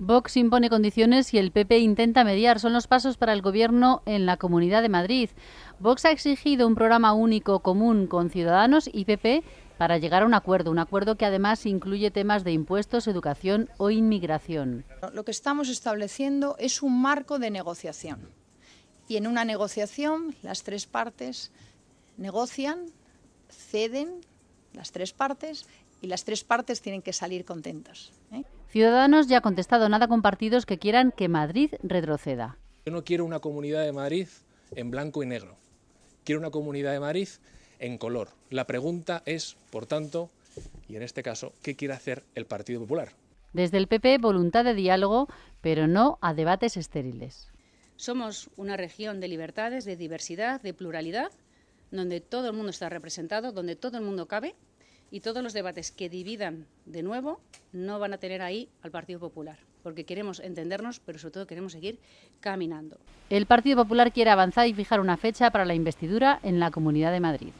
Vox impone condiciones y el PP intenta mediar. Son los pasos para el Gobierno en la Comunidad de Madrid. Vox ha exigido un programa único común con Ciudadanos y PP para llegar a un acuerdo, un acuerdo que además incluye temas de impuestos, educación o inmigración. Lo que estamos estableciendo es un marco de negociación. Y en una negociación las tres partes negocian, ceden, las tres partes, y las tres partes tienen que salir contentas. ¿eh? Ciudadanos ya ha contestado nada con partidos que quieran que Madrid retroceda. Yo no quiero una comunidad de Madrid en blanco y negro. Quiero una comunidad de Madrid en color. La pregunta es, por tanto, y en este caso, ¿qué quiere hacer el Partido Popular? Desde el PP, voluntad de diálogo, pero no a debates estériles. Somos una región de libertades, de diversidad, de pluralidad, donde todo el mundo está representado, donde todo el mundo cabe, y todos los debates que dividan de nuevo no van a tener ahí al Partido Popular, porque queremos entendernos, pero sobre todo queremos seguir caminando. El Partido Popular quiere avanzar y fijar una fecha para la investidura en la Comunidad de Madrid.